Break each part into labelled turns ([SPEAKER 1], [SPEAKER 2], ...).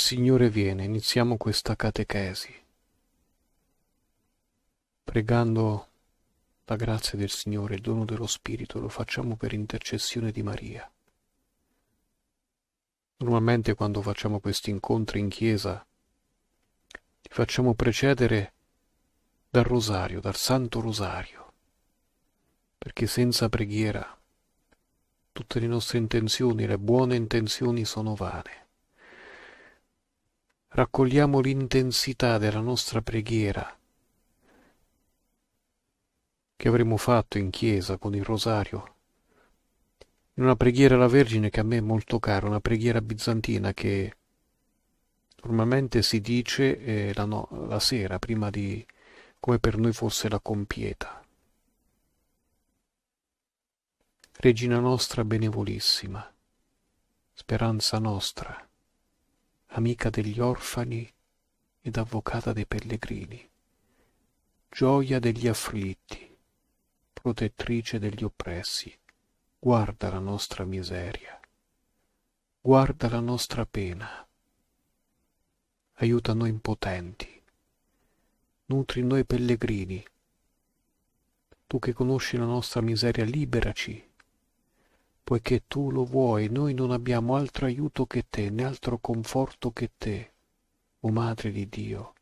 [SPEAKER 1] Il Signore viene, iniziamo questa catechesi, pregando la grazia del Signore, il dono dello Spirito, lo facciamo per intercessione di Maria. Normalmente quando facciamo questi incontri in chiesa, li facciamo precedere dal rosario, dal Santo Rosario, perché senza preghiera tutte le nostre intenzioni, le buone intenzioni sono vane raccogliamo l'intensità della nostra preghiera che avremmo fatto in chiesa con il rosario, in una preghiera alla Vergine che a me è molto cara, una preghiera bizantina che normalmente si dice eh, la, no, la sera prima di come per noi fosse la compieta. Regina nostra benevolissima, speranza nostra, amica degli orfani ed avvocata dei pellegrini, gioia degli afflitti, protettrice degli oppressi, guarda la nostra miseria, guarda la nostra pena, aiuta noi impotenti, nutri noi pellegrini, tu che conosci la nostra miseria liberaci poiché tu lo vuoi, noi non abbiamo altro aiuto che te, né altro conforto che te. O Madre di Dio,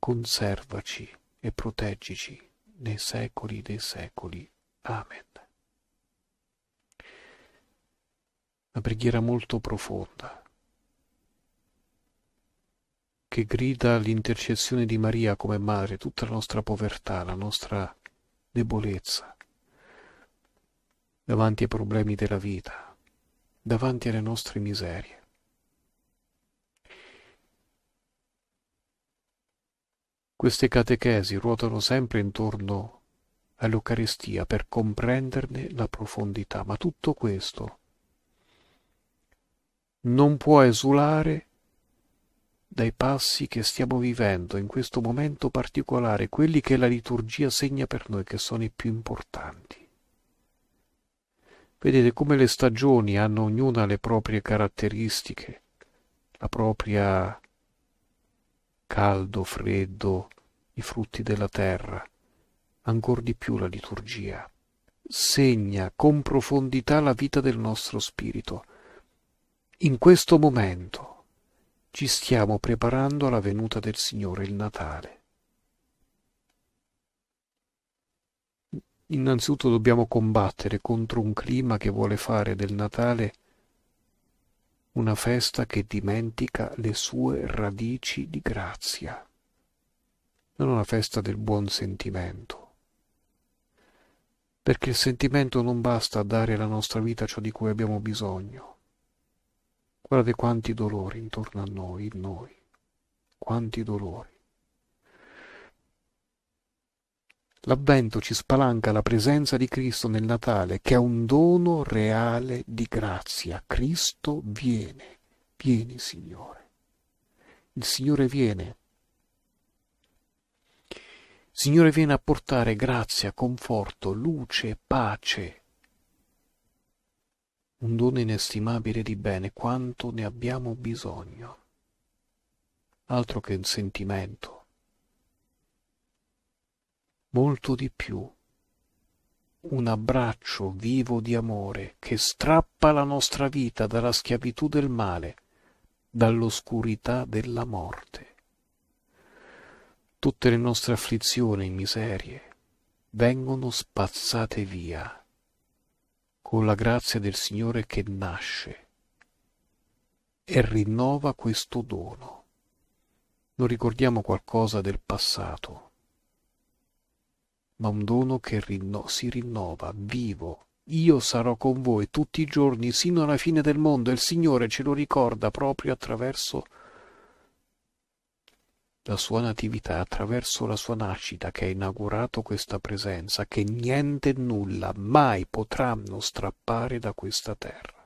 [SPEAKER 1] conservaci e proteggici nei secoli dei secoli. Amen. Una preghiera molto profonda, che grida l'intercessione di Maria come madre, tutta la nostra povertà, la nostra debolezza, davanti ai problemi della vita, davanti alle nostre miserie. Queste catechesi ruotano sempre intorno all'Eucaristia per comprenderne la profondità, ma tutto questo non può esulare dai passi che stiamo vivendo in questo momento particolare, quelli che la liturgia segna per noi, che sono i più importanti. Vedete come le stagioni hanno ognuna le proprie caratteristiche, la propria caldo, freddo, i frutti della terra, ancor di più la liturgia. Segna con profondità la vita del nostro spirito. In questo momento ci stiamo preparando alla venuta del Signore il Natale. innanzitutto dobbiamo combattere contro un clima che vuole fare del Natale una festa che dimentica le sue radici di grazia, non una festa del buon sentimento. Perché il sentimento non basta a dare alla nostra vita ciò di cui abbiamo bisogno. Guardate quanti dolori intorno a noi, in noi, quanti dolori. L'Avvento ci spalanca la presenza di Cristo nel Natale, che è un dono reale di grazia. Cristo viene, vieni Signore. Il Signore viene. Il Signore viene a portare grazia, conforto, luce, pace. Un dono inestimabile di bene, quanto ne abbiamo bisogno. Altro che un sentimento molto di più. Un abbraccio vivo di amore che strappa la nostra vita dalla schiavitù del male, dall'oscurità della morte. Tutte le nostre afflizioni e miserie vengono spazzate via con la grazia del Signore che nasce e rinnova questo dono. Non ricordiamo qualcosa del passato, ma un dono che rinno- si rinnova, vivo. Io sarò con voi tutti i giorni, sino alla fine del mondo, e il Signore ce lo ricorda proprio attraverso la sua natività, attraverso la sua nascita che ha inaugurato questa presenza, che niente e nulla mai potranno strappare da questa terra.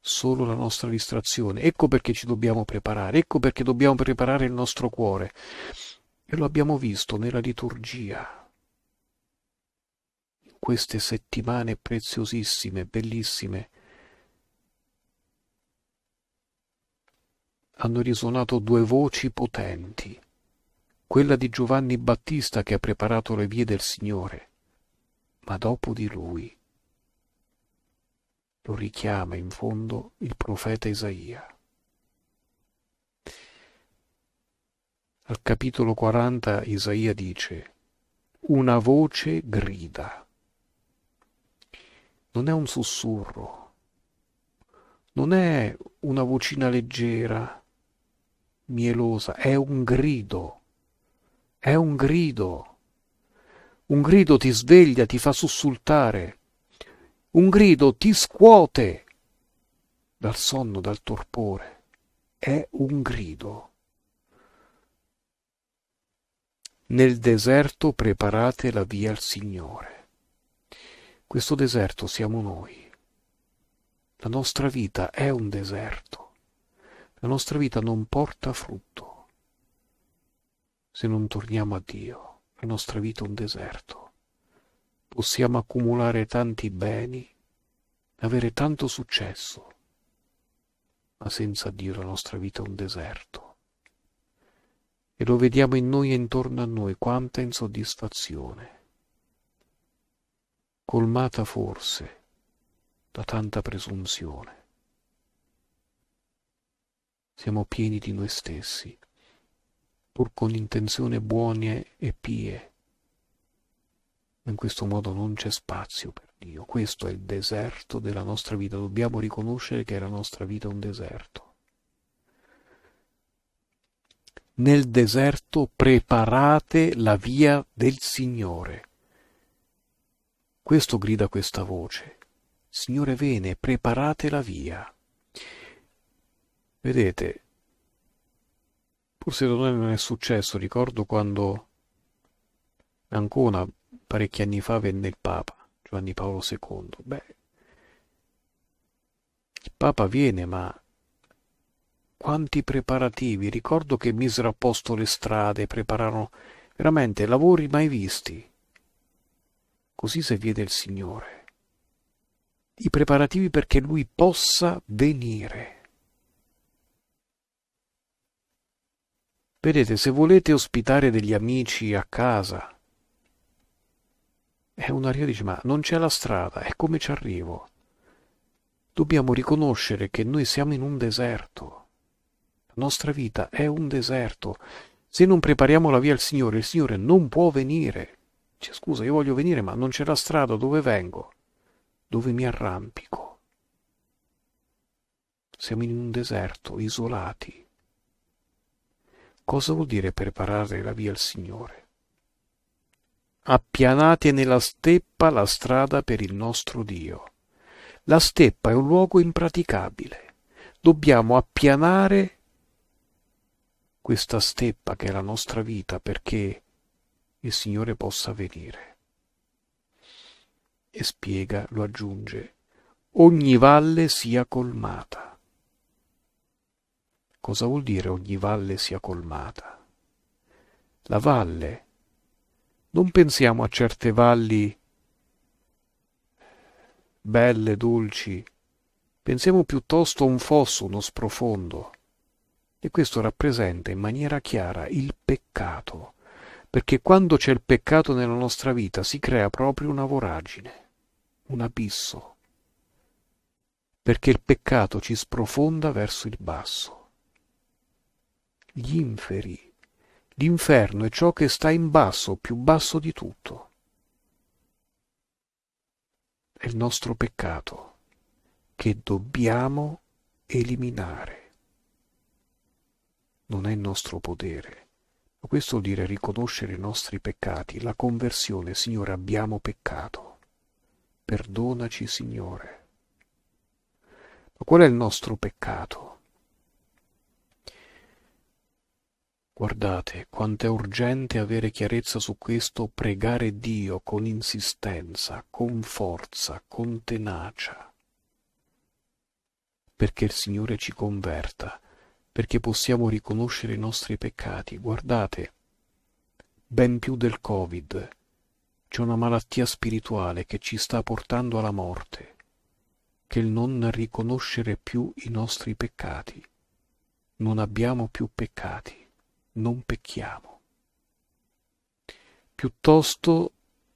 [SPEAKER 1] Solo la nostra distrazione. Ecco perché ci dobbiamo preparare, ecco perché dobbiamo preparare il nostro cuore. E lo abbiamo visto nella liturgia, queste settimane preziosissime, bellissime, hanno risuonato due voci potenti, quella di Giovanni Battista che ha preparato le vie del Signore, ma dopo di lui lo richiama in fondo il profeta Isaia. Al capitolo 40 Isaia dice, una voce grida non è un sussurro, non è una vocina leggera, mielosa, è un grido, è un grido. Un grido ti sveglia, ti fa sussultare, un grido ti scuote dal sonno, dal torpore, è un grido. Nel deserto preparate la via al Signore. Questo deserto siamo noi. La nostra vita è un deserto. La nostra vita non porta frutto. Se non torniamo a Dio, la nostra vita è un deserto. Possiamo accumulare tanti beni, avere tanto successo, ma senza Dio la nostra vita è un deserto. E lo vediamo in noi e intorno a noi, quanta insoddisfazione colmata forse da tanta presunzione. Siamo pieni di noi stessi, pur con intenzioni buone e pie. In questo modo non c'è spazio per Dio. Questo è il deserto della nostra vita. Dobbiamo riconoscere che la nostra vita è un deserto nel deserto preparate la via del Signore. Questo grida questa voce. Signore Vene, preparate la via. Vedete, forse non è successo, ricordo quando ancora parecchi anni fa venne il Papa, Giovanni Paolo II. Beh, il Papa viene, ma quanti preparativi. Ricordo che misero a posto le strade, prepararono veramente lavori mai visti così se vede il Signore, i preparativi perché Lui possa venire. Vedete, se volete ospitare degli amici a casa, è un aria dice, ma non c'è la strada, e come ci arrivo? Dobbiamo riconoscere che noi siamo in un deserto. La nostra vita è un deserto. Se non prepariamo la via al Signore, il Signore non può venire. Dice, scusa, io voglio venire, ma non c'è la strada dove vengo, dove mi arrampico. Siamo in un deserto, isolati. Cosa vuol dire preparare la via al Signore? Appianate nella steppa la strada per il nostro Dio. La steppa è un luogo impraticabile. Dobbiamo appianare questa steppa che è la nostra vita perché il Signore possa venire. E spiega, lo aggiunge, ogni valle sia colmata. Cosa vuol dire ogni valle sia colmata? La valle, non pensiamo a certe valli belle, dolci, pensiamo piuttosto a un fosso, uno sprofondo. E questo rappresenta in maniera chiara il peccato perché quando c'è il peccato nella nostra vita si crea proprio una voragine, un abisso, perché il peccato ci sprofonda verso il basso. Gli inferi, l'inferno è ciò che sta in basso, più basso di tutto. È il nostro peccato che dobbiamo eliminare. Non è il nostro potere questo vuol dire riconoscere i nostri peccati, la conversione, Signore, abbiamo peccato. Perdonaci, Signore. Ma qual è il nostro peccato? Guardate quanto è urgente avere chiarezza su questo, pregare Dio con insistenza, con forza, con tenacia, perché il Signore ci converta perché possiamo riconoscere i nostri peccati. Guardate, ben più del Covid, c'è una malattia spirituale che ci sta portando alla morte, che il non riconoscere più i nostri peccati. Non abbiamo più peccati, non pecchiamo. Piuttosto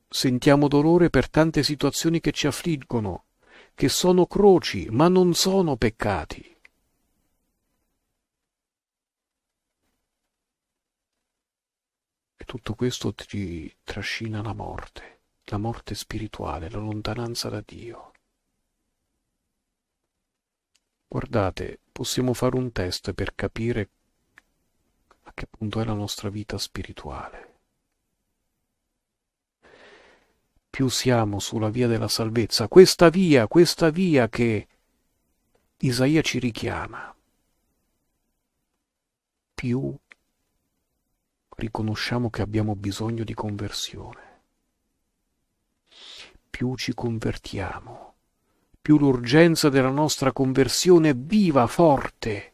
[SPEAKER 1] sentiamo dolore per tante situazioni che ci affliggono, che sono croci, ma non sono peccati. E tutto questo ti trascina la morte, la morte spirituale, la lontananza da Dio. Guardate, possiamo fare un test per capire a che punto è la nostra vita spirituale. Più siamo sulla via della salvezza, questa via, questa via che Isaia ci richiama, più riconosciamo che abbiamo bisogno di conversione. Più ci convertiamo, più l'urgenza della nostra conversione è viva, forte.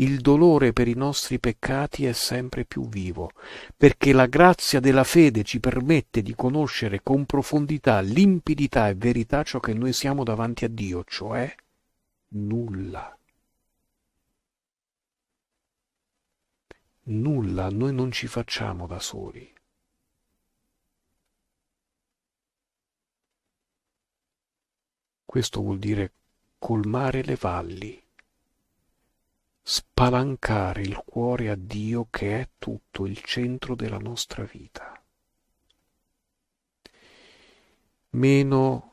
[SPEAKER 1] Il dolore per i nostri peccati è sempre più vivo, perché la grazia della fede ci permette di conoscere con profondità, limpidità e verità ciò che noi siamo davanti a Dio, cioè nulla. nulla noi non ci facciamo da soli. Questo vuol dire colmare le valli, spalancare il cuore a Dio che è tutto il centro della nostra vita. Meno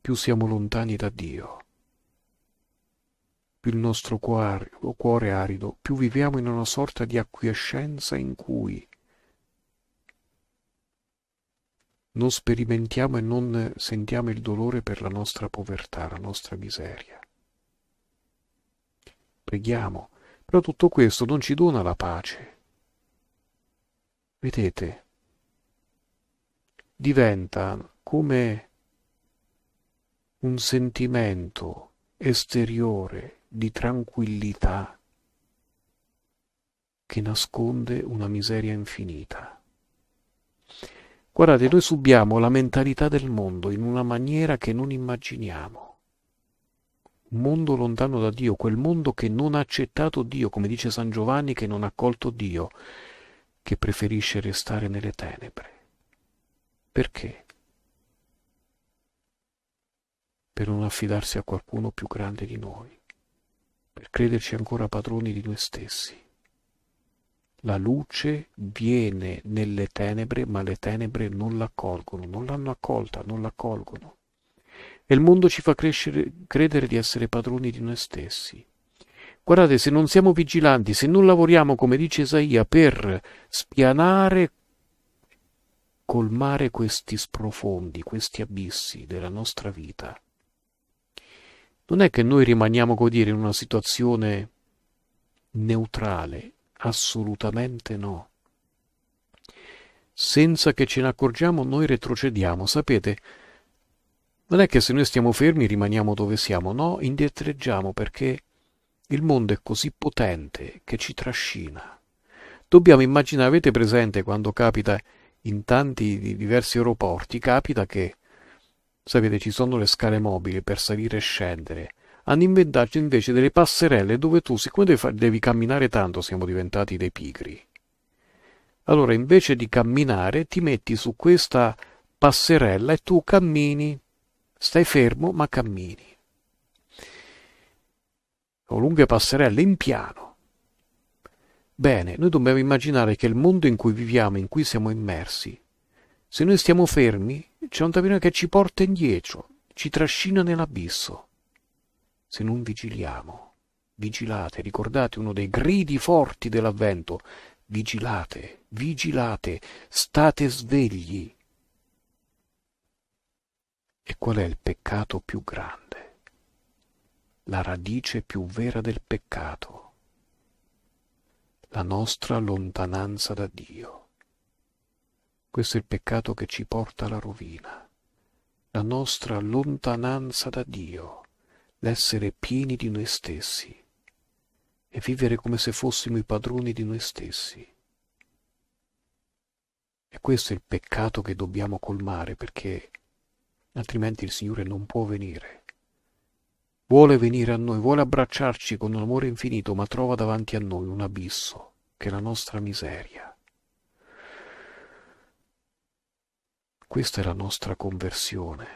[SPEAKER 1] più siamo lontani da Dio, più il nostro cuore, è arido, più viviamo in una sorta di acquiescenza in cui non sperimentiamo e non sentiamo il dolore per la nostra povertà, la nostra miseria. Preghiamo, però tutto questo non ci dona la pace. Vedete, diventa come un sentimento esteriore di tranquillità che nasconde una miseria infinita. Guardate, noi subiamo la mentalità del mondo in una maniera che non immaginiamo. Un mondo lontano da Dio, quel mondo che non ha accettato Dio, come dice San Giovanni, che non ha accolto Dio, che preferisce restare nelle tenebre. Perché? Per non affidarsi a qualcuno più grande di noi per crederci ancora padroni di noi stessi. La luce viene nelle tenebre, ma le tenebre non l'accolgono, non l'hanno accolta, non l'accolgono. E il mondo ci fa crescere, credere di essere padroni di noi stessi. Guardate, se non siamo vigilanti, se non lavoriamo, come dice Isaia, per spianare, colmare questi sprofondi, questi abissi della nostra vita, non è che noi rimaniamo, come dire, in una situazione neutrale, assolutamente no. Senza che ce ne accorgiamo noi retrocediamo, sapete, non è che se noi stiamo fermi rimaniamo dove siamo, no, indietreggiamo perché il mondo è così potente che ci trascina. Dobbiamo immaginare, avete presente quando capita in tanti diversi aeroporti, capita che Sapete, ci sono le scale mobili per salire e scendere. Hanno inventato invece delle passerelle dove tu, siccome devi camminare tanto, siamo diventati dei pigri. Allora, invece di camminare, ti metti su questa passerella e tu cammini. Stai fermo, ma cammini. O lunghe passerelle in piano. Bene, noi dobbiamo immaginare che il mondo in cui viviamo, in cui siamo immersi, se noi stiamo fermi, c'è un tapino che ci porta indietro, ci trascina nell'abisso. Se non vigiliamo, vigilate, ricordate uno dei gridi forti dell'avvento, vigilate, vigilate, state svegli. E qual è il peccato più grande? La radice più vera del peccato, la nostra lontananza da Dio. Questo è il peccato che ci porta alla rovina, la nostra lontananza da Dio, l'essere pieni di noi stessi e vivere come se fossimo i padroni di noi stessi. E questo è il peccato che dobbiamo colmare perché altrimenti il Signore non può venire. Vuole venire a noi, vuole abbracciarci con un amore infinito, ma trova davanti a noi un abisso che è la nostra miseria Questa è la nostra conversione.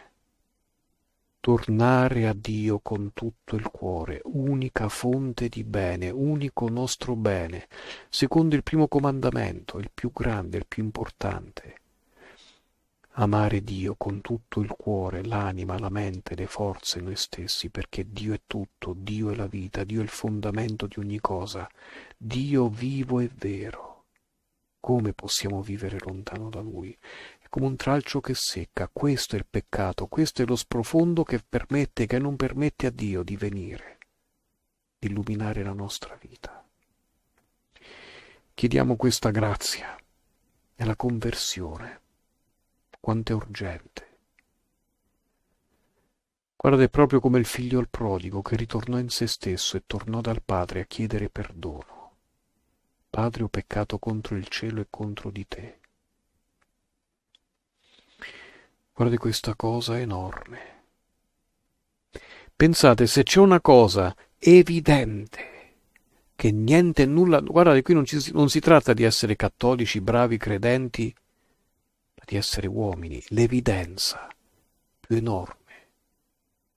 [SPEAKER 1] Tornare a Dio con tutto il cuore, unica fonte di bene, unico nostro bene, secondo il primo comandamento, il più grande, il più importante. Amare Dio con tutto il cuore, l'anima, la mente, le forze, noi stessi, perché Dio è tutto, Dio è la vita, Dio è il fondamento di ogni cosa, Dio vivo e vero come possiamo vivere lontano da Lui come un tralcio che secca. Questo è il peccato, questo è lo sprofondo che permette, che non permette a Dio di venire, di illuminare la nostra vita. Chiediamo questa grazia nella conversione, quanto è urgente. Guardate, è proprio come il figlio al prodigo che ritornò in se stesso e tornò dal padre a chiedere perdono. Padre, ho peccato contro il cielo e contro di te Guardate questa cosa enorme. Pensate, se c'è una cosa evidente che niente e nulla, guardate qui non, ci, non si tratta di essere cattolici, bravi, credenti, ma di essere uomini, l'evidenza più enorme,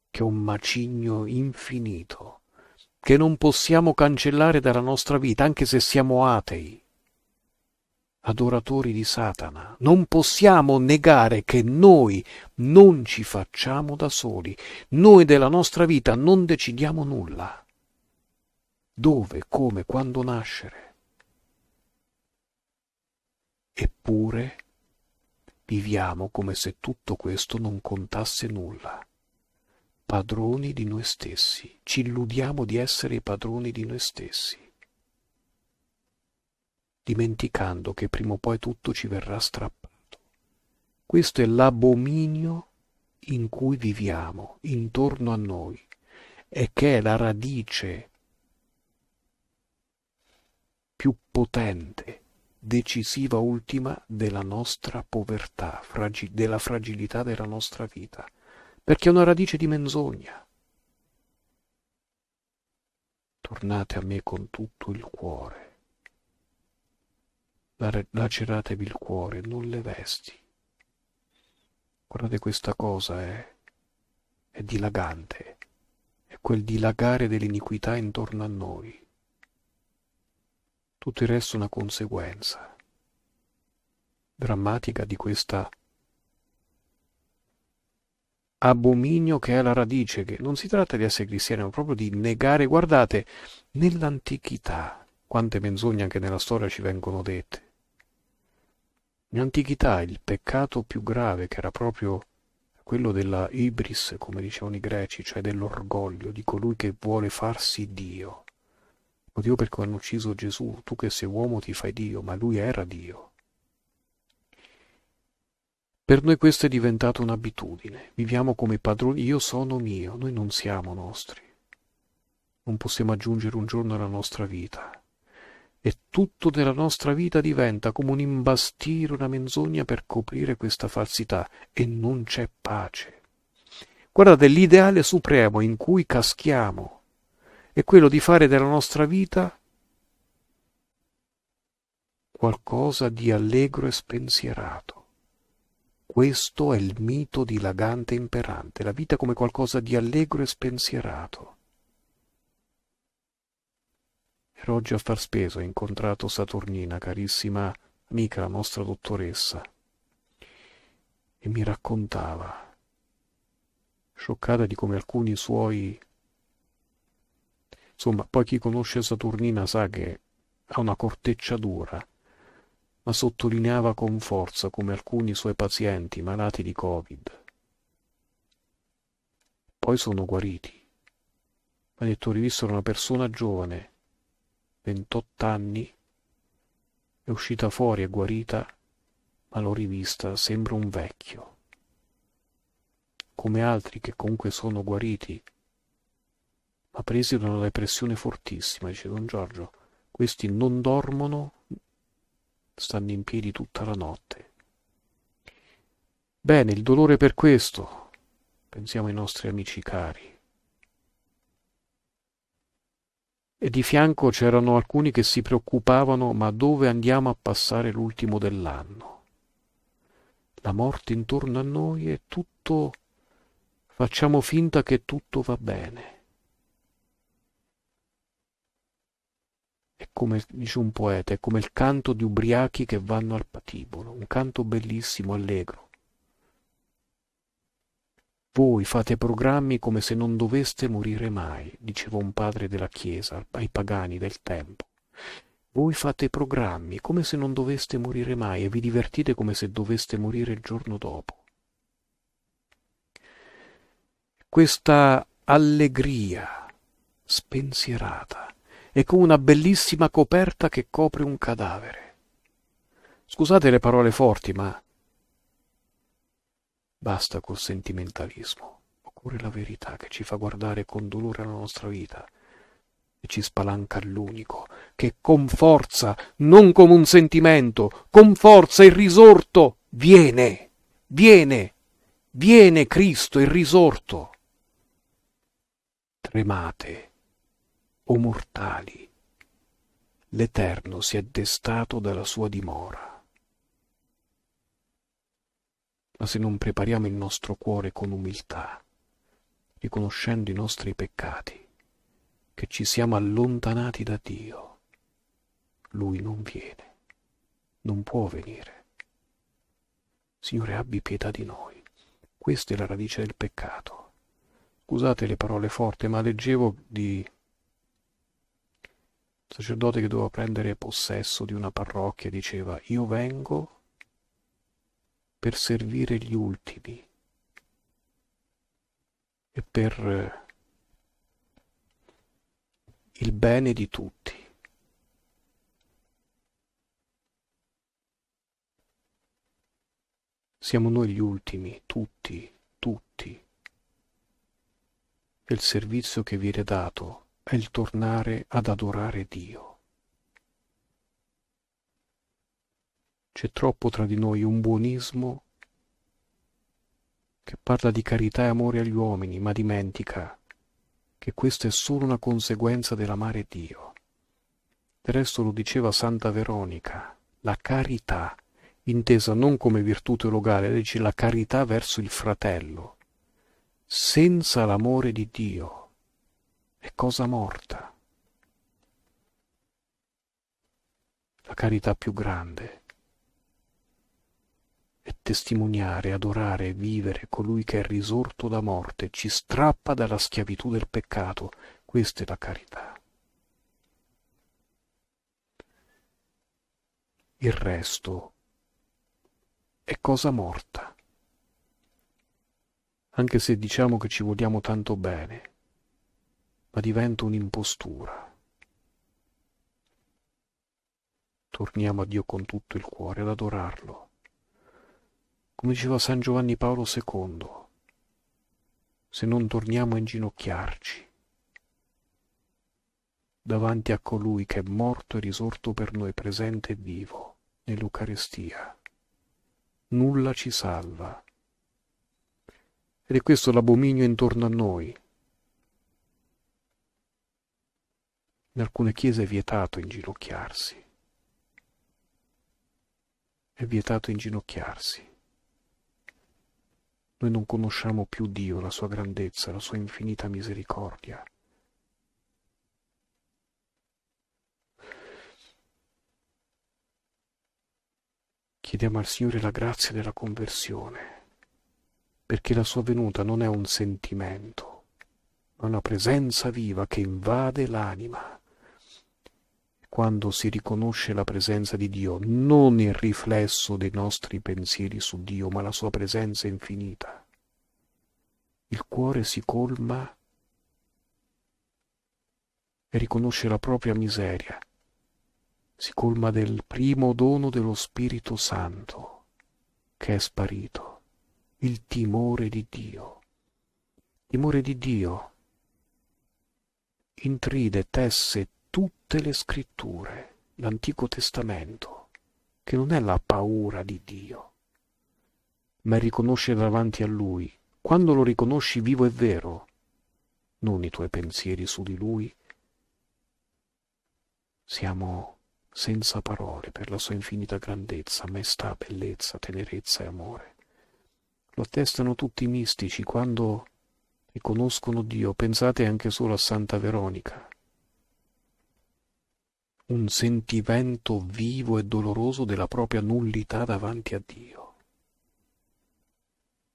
[SPEAKER 1] che è un macigno infinito, che non possiamo cancellare dalla nostra vita, anche se siamo atei adoratori di Satana. Non possiamo negare che noi non ci facciamo da soli, noi della nostra vita non decidiamo nulla. Dove, come, quando nascere. Eppure viviamo come se tutto questo non contasse nulla. Padroni di noi stessi, ci illudiamo di essere i padroni di noi stessi dimenticando che prima o poi tutto ci verrà strappato. Questo è l'abominio in cui viviamo, intorno a noi, e che è la radice più potente, decisiva, ultima della nostra povertà, fragi- della fragilità della nostra vita, perché è una radice di menzogna. Tornate a me con tutto il cuore laceratevi il cuore, non le vesti. Guardate questa cosa, è, è dilagante, è quel dilagare dell'iniquità intorno a noi. Tutto il resto è una conseguenza drammatica di questa abominio che è la radice, che non si tratta di essere cristiani, ma proprio di negare. Guardate, nell'antichità, quante menzogne anche nella storia ci vengono dette in antichità il peccato più grave, che era proprio quello della ibris, come dicevano i greci, cioè dell'orgoglio di colui che vuole farsi Dio. Motivo per cui hanno ucciso Gesù, tu che sei uomo ti fai Dio, ma lui era Dio. Per noi questo è diventato un'abitudine, viviamo come padroni, io sono mio, noi non siamo nostri. Non possiamo aggiungere un giorno alla nostra vita, e tutto della nostra vita diventa come un imbastire, una menzogna per coprire questa falsità e non c'è pace. Guardate, l'ideale supremo in cui caschiamo è quello di fare della nostra vita qualcosa di allegro e spensierato. Questo è il mito dilagante e imperante, la vita come qualcosa di allegro e spensierato Ero oggi a far spesa e incontrato Saturnina, carissima amica, la nostra dottoressa. E mi raccontava, scioccata di come alcuni suoi... Insomma, poi chi conosce Saturnina sa che ha una corteccia dura, ma sottolineava con forza come alcuni suoi pazienti malati di Covid. Poi sono guariti. Mi ha detto rivissero una persona giovane 28 anni, è uscita fuori e guarita, ma l'ho rivista, sembra un vecchio. Come altri che comunque sono guariti, ma presi da una depressione fortissima, dice Don Giorgio. Questi non dormono, stanno in piedi tutta la notte. Bene, il dolore per questo, pensiamo ai nostri amici cari. e di fianco c'erano alcuni che si preoccupavano ma dove andiamo a passare l'ultimo dell'anno. La morte intorno a noi è tutto facciamo finta che tutto va bene. È come dice un poeta, è come il canto di ubriachi che vanno al patibolo, un canto bellissimo, allegro voi fate programmi come se non doveste morire mai, diceva un padre della Chiesa ai pagani del tempo. Voi fate programmi come se non doveste morire mai e vi divertite come se doveste morire il giorno dopo. Questa allegria spensierata è come una bellissima coperta che copre un cadavere. Scusate le parole forti, ma Basta col sentimentalismo. Occorre la verità che ci fa guardare con dolore la nostra vita e ci spalanca all'unico che con forza, non come un sentimento, con forza il risorto viene, viene, viene Cristo il risorto. Tremate, o mortali, l'Eterno si è destato dalla sua dimora ma se non prepariamo il nostro cuore con umiltà, riconoscendo i nostri peccati, che ci siamo allontanati da Dio, Lui non viene, non può venire. Signore, abbi pietà di noi. Questa è la radice del peccato. Scusate le parole forti, ma leggevo di un sacerdote che doveva prendere possesso di una parrocchia, diceva io vengo per servire gli ultimi e per eh, il bene di tutti. Siamo noi gli ultimi, tutti, tutti. E il servizio che viene dato è il tornare ad adorare Dio. C'è troppo tra di noi un buonismo che parla di carità e amore agli uomini, ma dimentica che questa è solo una conseguenza dell'amare Dio. Del resto lo diceva Santa Veronica, la carità, intesa non come virtù teologale, dice la carità verso il fratello. Senza l'amore di Dio è cosa morta. La carità più grande e testimoniare, adorare, e vivere colui che è risorto da morte, ci strappa dalla schiavitù del peccato. Questa è la carità. Il resto è cosa morta. Anche se diciamo che ci vogliamo tanto bene, ma diventa un'impostura. Torniamo a Dio con tutto il cuore ad adorarlo come diceva San Giovanni Paolo II, se non torniamo a inginocchiarci davanti a colui che è morto e risorto per noi presente e vivo nell'Eucarestia, nulla ci salva. Ed è questo l'abominio intorno a noi. In alcune chiese è vietato inginocchiarsi. È vietato inginocchiarsi. Noi non conosciamo più Dio, la sua grandezza, la sua infinita misericordia. Chiediamo al Signore la grazia della conversione, perché la sua venuta non è un sentimento, ma una presenza viva che invade l'anima quando si riconosce la presenza di Dio, non il riflesso dei nostri pensieri su Dio, ma la sua presenza infinita. Il cuore si colma e riconosce la propria miseria, si colma del primo dono dello Spirito Santo che è sparito, il timore di Dio. Timore di Dio intride, tesse, tutte le scritture, l'Antico Testamento, che non è la paura di Dio, ma è riconoscere davanti a Lui, quando lo riconosci vivo e vero, non i tuoi pensieri su di Lui, siamo senza parole per la sua infinita grandezza, maestà, bellezza, tenerezza e amore. Lo attestano tutti i mistici quando riconoscono Dio. Pensate anche solo a Santa Veronica, un sentimento vivo e doloroso della propria nullità davanti a Dio.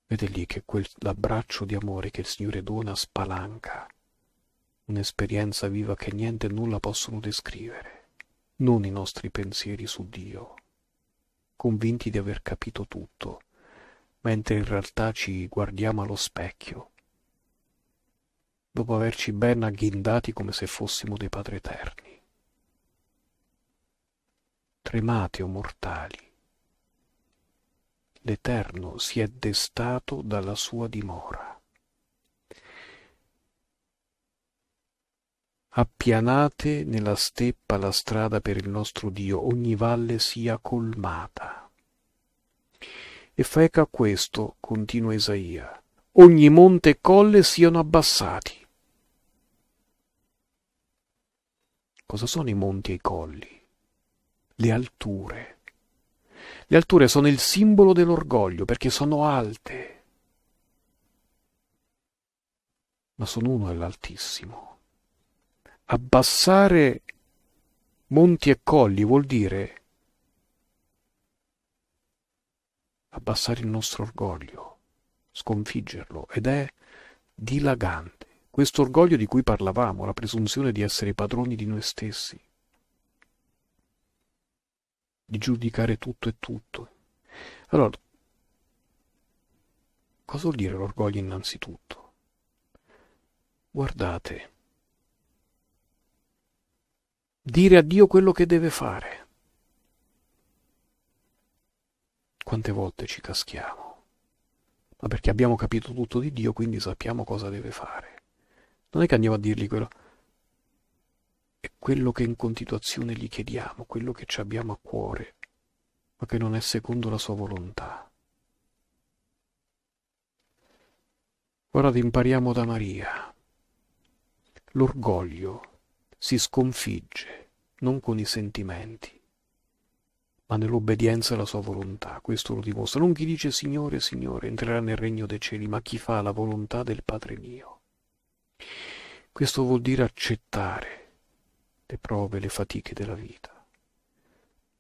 [SPEAKER 1] Vede lì che quell'abbraccio di amore che il Signore dona spalanca un'esperienza viva che niente e nulla possono descrivere, non i nostri pensieri su Dio, convinti di aver capito tutto, mentre in realtà ci guardiamo allo specchio, dopo averci ben agghindati come se fossimo dei Padre Eterni tremate o mortali l'Eterno si è destato dalla sua dimora. Appianate nella steppa la strada per il nostro Dio, ogni valle sia colmata. E fa a questo, continua Isaia, ogni monte e colle siano abbassati. Cosa sono i monti e i colli? le alture. Le alture sono il simbolo dell'orgoglio perché sono alte. Ma sono uno è l'altissimo. Abbassare monti e colli vuol dire abbassare il nostro orgoglio, sconfiggerlo ed è dilagante. Questo orgoglio di cui parlavamo, la presunzione di essere padroni di noi stessi, di giudicare tutto e tutto. Allora, cosa vuol dire l'orgoglio innanzitutto? Guardate, dire a Dio quello che deve fare. Quante volte ci caschiamo? Ma perché abbiamo capito tutto di Dio, quindi sappiamo cosa deve fare. Non è che andiamo a dirgli quello, è quello che in continuazione gli chiediamo, quello che ci abbiamo a cuore, ma che non è secondo la sua volontà. Guardate, impariamo da Maria. L'orgoglio si sconfigge non con i sentimenti, ma nell'obbedienza alla sua volontà. Questo lo dimostra. Non chi dice Signore, Signore, entrerà nel regno dei cieli, ma chi fa la volontà del Padre mio. Questo vuol dire accettare le prove, le fatiche della vita.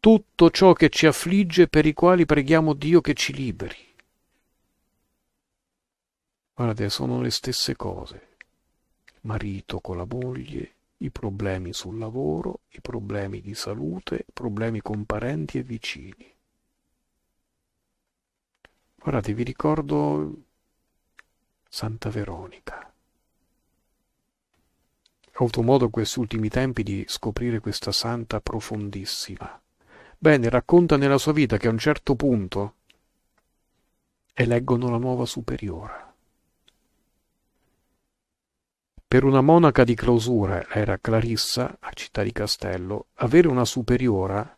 [SPEAKER 1] Tutto ciò che ci affligge per i quali preghiamo Dio che ci liberi. Guardate, sono le stesse cose. marito con la moglie, i problemi sul lavoro, i problemi di salute, problemi con parenti e vicini. Guardate, vi ricordo Santa Veronica. Ho avuto modo questi ultimi tempi di scoprire questa santa profondissima. Bene, racconta nella sua vita che a un certo punto eleggono la nuova superiora. Per una monaca di clausura, era Clarissa, a Città di Castello, avere una superiora,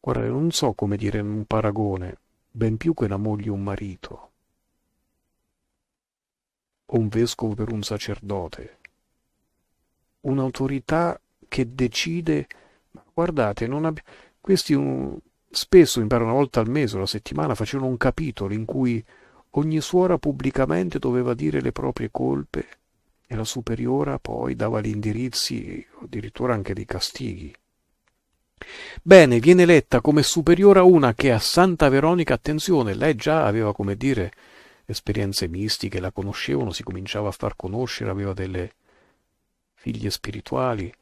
[SPEAKER 1] guarda, non so come dire in un paragone, ben più che una moglie o un marito, o un vescovo per un sacerdote, un'autorità che decide, guardate, abbi... questi un... spesso, mi una volta al mese, una settimana, facevano un capitolo in cui ogni suora pubblicamente doveva dire le proprie colpe e la superiora poi dava gli indirizzi, addirittura anche dei castighi. Bene, viene letta come superiora una che a Santa Veronica, attenzione, lei già aveva, come dire, esperienze mistiche, la conoscevano, si cominciava a far conoscere, aveva delle figlie spirituali.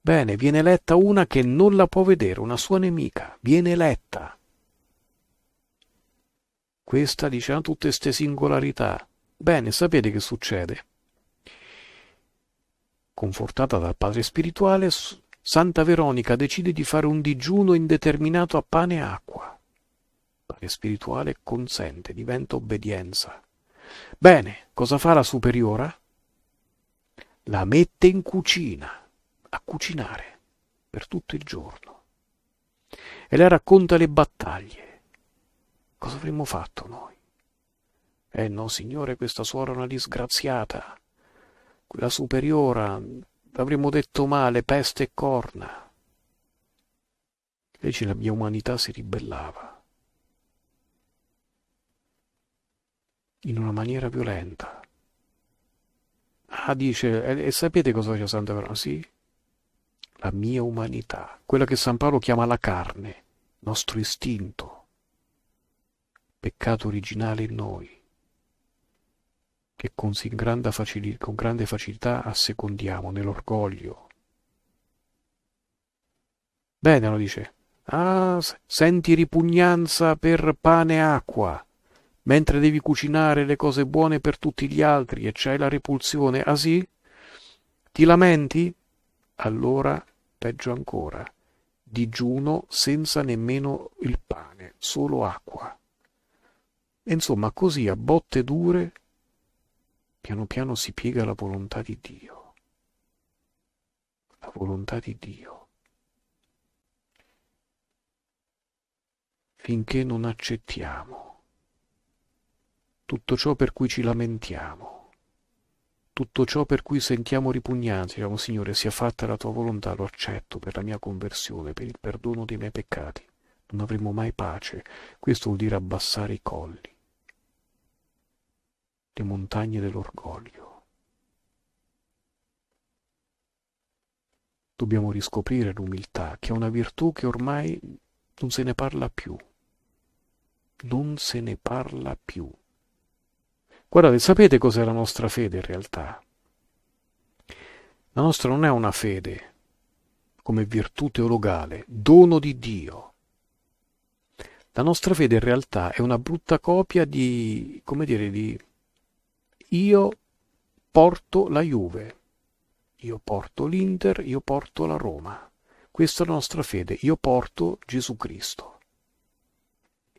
[SPEAKER 1] Bene, viene eletta una che non la può vedere, una sua nemica, viene eletta. Questa diciamo, tutte queste singolarità. Bene, sapete che succede? Confortata dal padre spirituale, Santa Veronica decide di fare un digiuno indeterminato a pane e acqua. Il padre spirituale consente, diventa obbedienza. Bene, cosa fa la superiora? la mette in cucina a cucinare per tutto il giorno e le racconta le battaglie. Cosa avremmo fatto noi? Eh no, signore, questa suora è una disgraziata, quella superiora, avremmo detto male, peste e corna. Invece la mia umanità si ribellava in una maniera violenta. Ah, dice, e, sapete cosa faceva Santa Veronica? Sì, la mia umanità, quella che San Paolo chiama la carne, nostro istinto, peccato originale in noi, che con, facilità, con grande facilità assecondiamo nell'orgoglio. Bene, lo dice, ah, senti ripugnanza per pane e acqua, mentre devi cucinare le cose buone per tutti gli altri e c'è la repulsione, ah sì? Ti lamenti? Allora, peggio ancora, digiuno senza nemmeno il pane, solo acqua. E insomma, così a botte dure, piano piano si piega la volontà di Dio. La volontà di Dio. Finché non accettiamo tutto ciò per cui ci lamentiamo, tutto ciò per cui sentiamo ripugnanza, diciamo Signore sia fatta la tua volontà, lo accetto per la mia conversione, per il perdono dei miei peccati. Non avremo mai pace, questo vuol dire abbassare i colli, le montagne dell'orgoglio. Dobbiamo riscoprire l'umiltà, che è una virtù che ormai non se ne parla più. Non se ne parla più. Guardate, sapete cos'è la nostra fede in realtà? La nostra non è una fede come virtù teologale, dono di Dio. La nostra fede in realtà è una brutta copia di, come dire, di io porto la Juve, io porto l'Inter, io porto la Roma. Questa è la nostra fede, io porto Gesù Cristo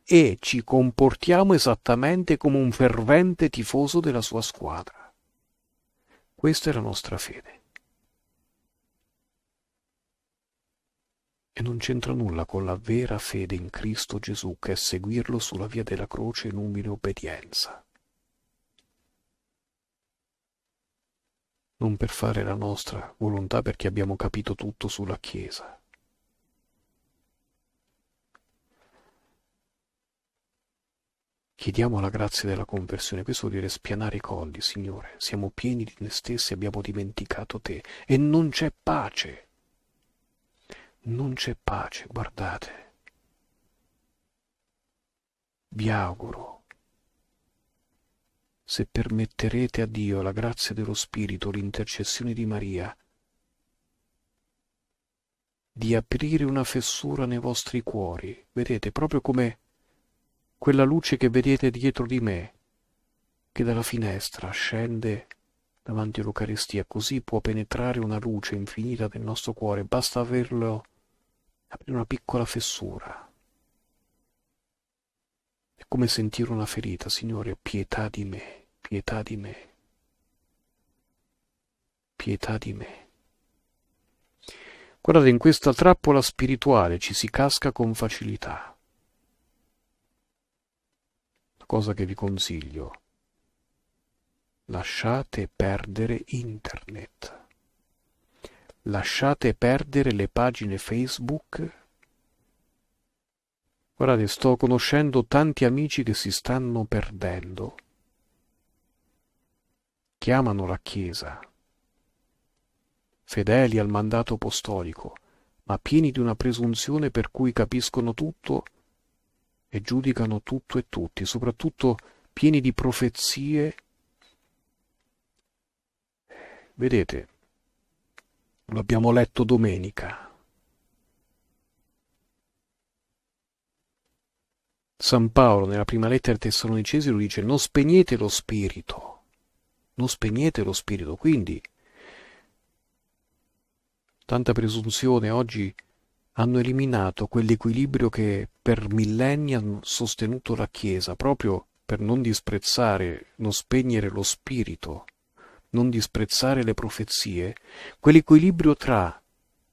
[SPEAKER 1] e ci comportiamo esattamente come un fervente tifoso della sua squadra. Questa è la nostra fede. E non c'entra nulla con la vera fede in Cristo Gesù che è seguirlo sulla via della croce in umile obbedienza. Non per fare la nostra volontà perché abbiamo capito tutto sulla Chiesa Chiediamo la grazia della conversione, questo vuol dire spianare i colli, Signore, siamo pieni di noi stessi, abbiamo dimenticato te e non c'è pace. Non c'è pace, guardate. Vi auguro se permetterete a Dio la grazia dello Spirito, l'intercessione di Maria, di aprire una fessura nei vostri cuori, vedete, proprio come quella luce che vedete dietro di me, che dalla finestra scende davanti all'Eucaristia, così può penetrare una luce infinita del nostro cuore, basta averlo, aprire una piccola fessura. È come sentire una ferita, Signore, pietà di me, pietà di me, pietà di me. Guardate, in questa trappola spirituale ci si casca con facilità cosa che vi consiglio. Lasciate perdere internet. Lasciate perdere le pagine Facebook. Guardate, sto conoscendo tanti amici che si stanno perdendo. Chiamano la Chiesa, fedeli al mandato apostolico, ma pieni di una presunzione per cui capiscono tutto e giudicano tutto e tutti, soprattutto pieni di profezie. Vedete, lo abbiamo letto domenica. San Paolo nella prima lettera ai Tessalonicesi lo dice non spegnete lo spirito, non spegnete lo spirito, quindi tanta presunzione oggi hanno eliminato quell'equilibrio che per millenni ha sostenuto la Chiesa, proprio per non disprezzare, non spegnere lo spirito, non disprezzare le profezie, quell'equilibrio tra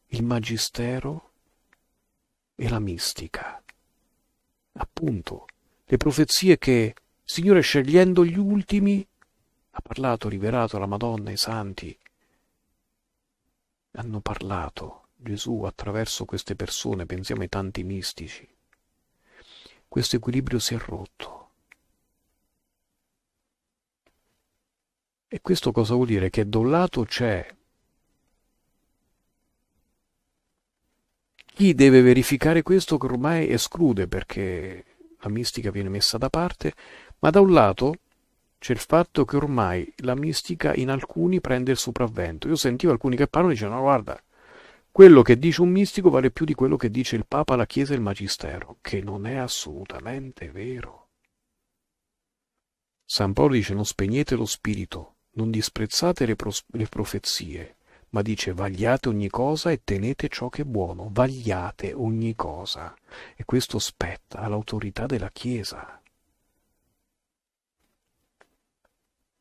[SPEAKER 1] il magistero e la mistica. Appunto, le profezie che, Signore scegliendo gli ultimi, ha parlato, rivelato la Madonna, i santi, hanno parlato Gesù attraverso queste persone, pensiamo ai tanti mistici, questo equilibrio si è rotto. E questo cosa vuol dire? Che da un lato c'è chi deve verificare questo che ormai esclude perché la mistica viene messa da parte, ma da un lato c'è il fatto che ormai la mistica in alcuni prende il sopravvento. Io sentivo alcuni che parlano e dicevano guarda, quello che dice un mistico vale più di quello che dice il Papa, la Chiesa e il Magistero, che non è assolutamente vero. San Paolo dice non spegnete lo spirito, non disprezzate le, pros- le profezie, ma dice vagliate ogni cosa e tenete ciò che è buono, vagliate ogni cosa. E questo spetta all'autorità della Chiesa.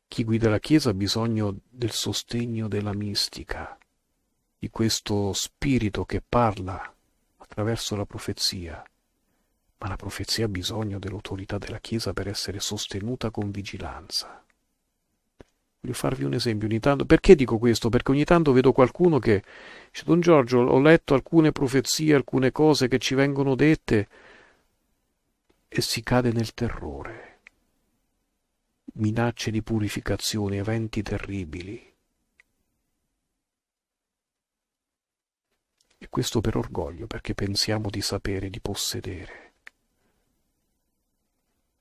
[SPEAKER 1] Chi guida la Chiesa ha bisogno del sostegno della mistica, di questo spirito che parla attraverso la profezia, ma la profezia ha bisogno dell'autorità della Chiesa per essere sostenuta con vigilanza. Voglio farvi un esempio ogni tanto. Perché dico questo? Perché ogni tanto vedo qualcuno che dice, Don Giorgio, ho letto alcune profezie, alcune cose che ci vengono dette e si cade nel terrore. Minacce di purificazione, eventi terribili. questo per orgoglio, perché pensiamo di sapere, di possedere.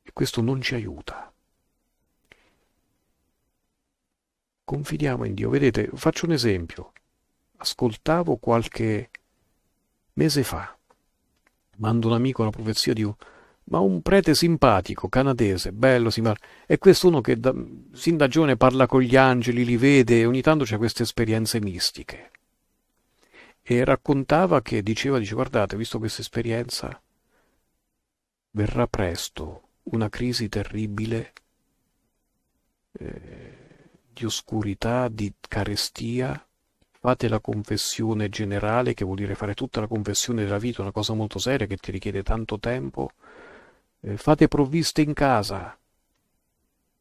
[SPEAKER 1] E questo non ci aiuta. Confidiamo in Dio. Vedete, faccio un esempio. Ascoltavo qualche mese fa, mando un amico alla profezia di un, ma un prete simpatico, canadese, bello, simpatico. È questo uno che da, sin da giovane parla con gli angeli, li vede, e ogni tanto c'è queste esperienze mistiche e raccontava che diceva, dice guardate, visto questa esperienza, verrà presto una crisi terribile eh, di oscurità, di carestia, fate la confessione generale, che vuol dire fare tutta la confessione della vita, una cosa molto seria che ti richiede tanto tempo, eh, fate provviste in casa,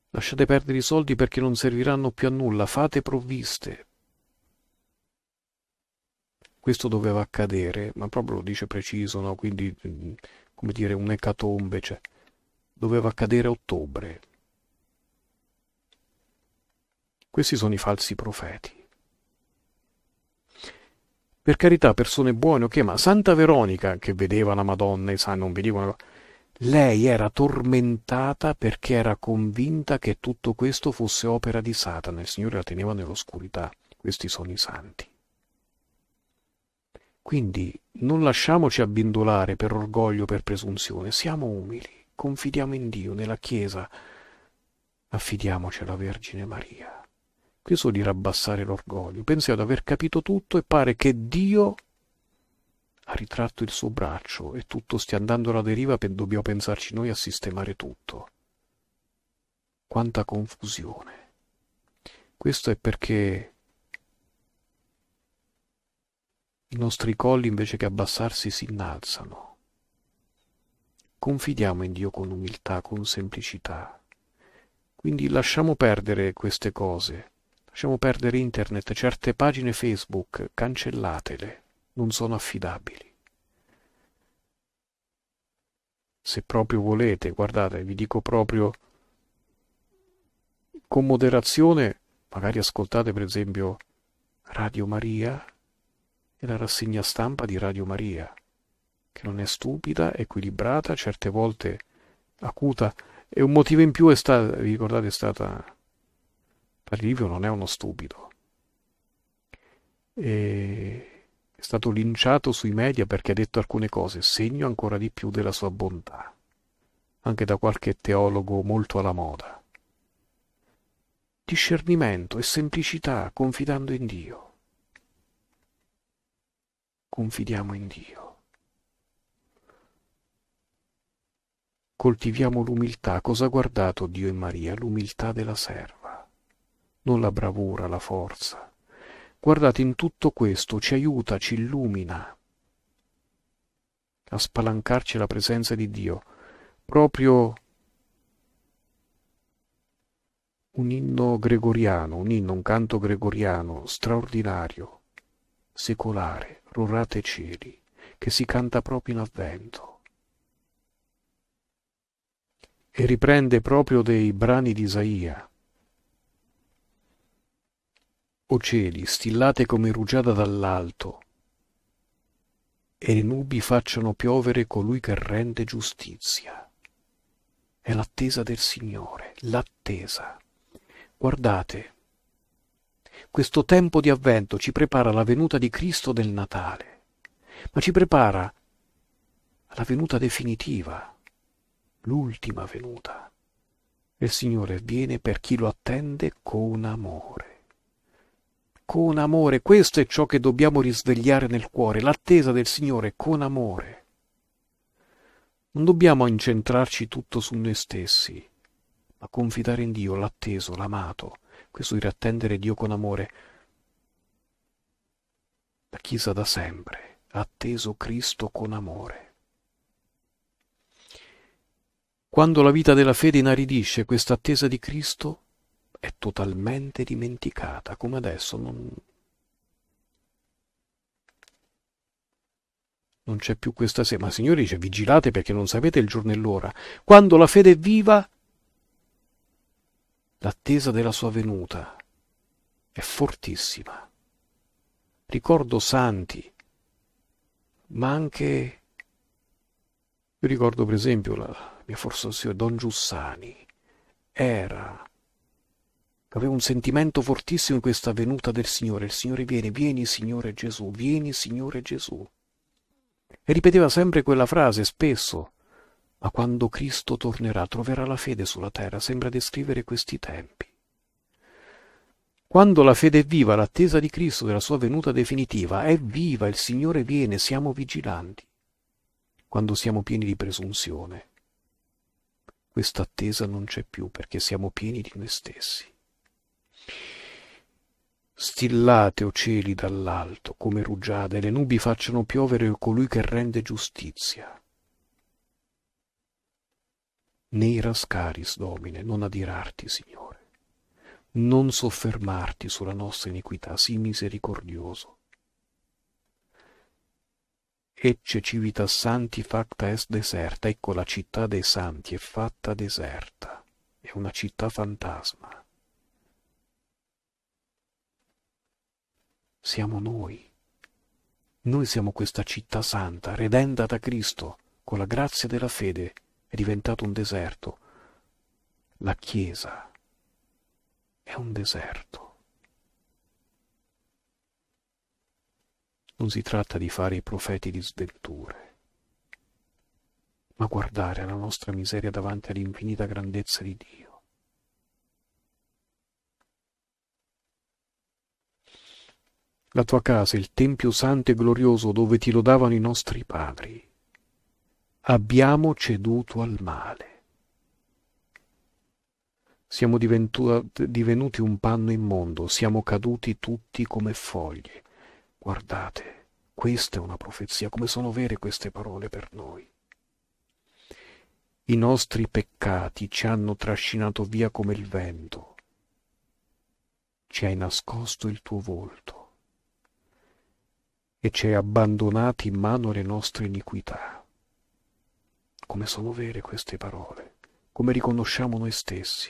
[SPEAKER 1] lasciate perdere i soldi perché non serviranno più a nulla, fate provviste, questo doveva accadere, ma proprio lo dice preciso, no? quindi mm, come dire un'ecatombe, cioè, doveva accadere a ottobre. Questi sono i falsi profeti. Per carità, persone buone, ok, ma Santa Veronica, che vedeva la Madonna, e sa, non vi dicono... Lei era tormentata perché era convinta che tutto questo fosse opera di Satana. Il Signore la teneva nell'oscurità. Questi sono i santi. Quindi non lasciamoci abbindolare per orgoglio per presunzione, siamo umili, confidiamo in Dio, nella Chiesa, affidiamoci alla Vergine Maria. Questo di rabbassare l'orgoglio. Pensiamo ad aver capito tutto e pare che Dio ha ritratto il suo braccio e tutto stia andando alla deriva dobbiamo pensarci noi a sistemare tutto. Quanta confusione. Questo è perché I nostri colli invece che abbassarsi si innalzano. Confidiamo in Dio con umiltà, con semplicità. Quindi lasciamo perdere queste cose, lasciamo perdere internet, certe pagine Facebook, cancellatele, non sono affidabili. Se proprio volete, guardate, vi dico proprio con moderazione, magari ascoltate per esempio Radio Maria, e la rassegna stampa di Radio Maria, che non è stupida, equilibrata, certe volte acuta, e un motivo in più è stato, vi ricordate, è stata... Livio non è uno stupido. E è stato linciato sui media perché ha detto alcune cose, segno ancora di più della sua bontà, anche da qualche teologo molto alla moda. Discernimento e semplicità confidando in Dio confidiamo in Dio. Coltiviamo l'umiltà. Cosa ha guardato Dio in Maria? L'umiltà della serva, non la bravura, la forza. Guardate, in tutto questo ci aiuta, ci illumina a spalancarci la presenza di Dio, proprio un inno gregoriano, un inno, un canto gregoriano straordinario, secolare, Rurate cieli, che si canta proprio in avvento. E riprende proprio dei brani di Isaia. O cieli, stillate come rugiada dall'alto, e le nubi facciano piovere colui che rende giustizia. È l'attesa del Signore, l'attesa. Guardate, questo tempo di avvento ci prepara la venuta di Cristo del Natale, ma ci prepara la venuta definitiva, l'ultima venuta. Il Signore viene per chi lo attende con amore con amore. Questo è ciò che dobbiamo risvegliare nel cuore, l'attesa del Signore con amore. Non dobbiamo incentrarci tutto su noi stessi, ma confidare in Dio, l'atteso, l'amato, questo di attendere Dio con amore. La Chiesa da sempre ha atteso Cristo con amore. Quando la vita della fede inaridisce questa attesa di Cristo, è totalmente dimenticata, come adesso non, non c'è più questa sera. Ma Signore dice, vigilate perché non sapete il giorno e l'ora. Quando la fede è viva, L'attesa della sua venuta è fortissima. Ricordo santi, ma anche... Io ricordo per esempio la mia forza Don Giussani. Era aveva un sentimento fortissimo in questa venuta del Signore. Il Signore viene, vieni Signore Gesù, vieni Signore Gesù. E ripeteva sempre quella frase spesso, ma quando Cristo tornerà, troverà la fede sulla terra, sembra descrivere questi tempi. Quando la fede è viva, l'attesa di Cristo della sua venuta definitiva è viva, il Signore viene, siamo vigilanti. Quando siamo pieni di presunzione, questa attesa non c'è più perché siamo pieni di noi stessi. Stillate, o cieli, dall'alto, come rugiade, le nubi facciano piovere colui che rende giustizia. Neiras caris, Domine, non adirarti, Signore. Non soffermarti sulla nostra iniquità, sii misericordioso. Ecce civitas santi facta est deserta, ecco la città dei santi è fatta deserta, è una città fantasma. Siamo noi. Noi siamo questa città santa, redenta da Cristo, con la grazia della fede, diventato un deserto. La Chiesa è un deserto. Non si tratta di fare i profeti di sventure, ma guardare alla nostra miseria davanti all'infinita grandezza di Dio. La tua casa, il tempio santo e glorioso dove ti lodavano i nostri padri, abbiamo ceduto al male. Siamo divenuti un panno immondo, siamo caduti tutti come foglie. Guardate, questa è una profezia, come sono vere queste parole per noi. I nostri peccati ci hanno trascinato via come il vento. Ci hai nascosto il tuo volto e ci hai abbandonati in mano alle nostre iniquità come sono vere queste parole, come riconosciamo noi stessi.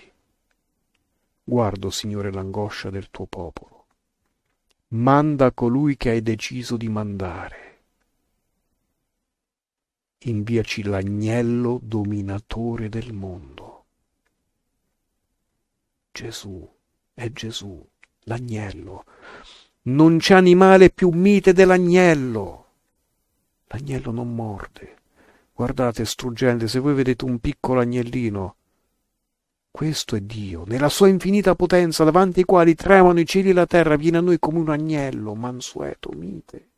[SPEAKER 1] Guardo, Signore, l'angoscia del tuo popolo. Manda colui che hai deciso di mandare. Inviaci l'agnello dominatore del mondo. Gesù è Gesù, l'agnello. Non c'è animale più mite dell'agnello. L'agnello non morde, Guardate, struggente, se voi vedete un piccolo agnellino, questo è Dio, nella sua infinita potenza, davanti ai quali tremano i cieli e la terra, viene a noi come un agnello, mansueto, mite,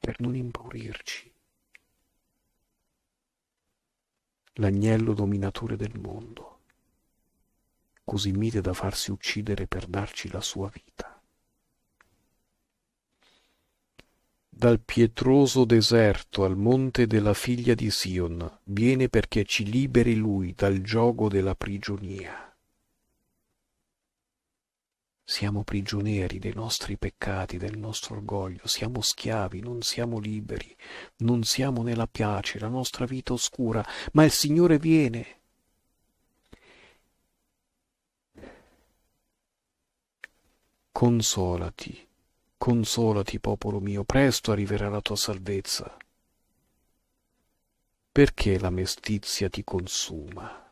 [SPEAKER 1] per non impaurirci. L'agnello dominatore del mondo, così mite da farsi uccidere per darci la sua vita. dal pietroso deserto al monte della figlia di Sion, viene perché ci liberi lui dal gioco della prigionia. Siamo prigionieri dei nostri peccati, del nostro orgoglio, siamo schiavi, non siamo liberi, non siamo nella piace, la nostra vita oscura, ma il Signore viene. Consolati Consolati, popolo mio, presto arriverà la tua salvezza. Perché la mestizia ti consuma?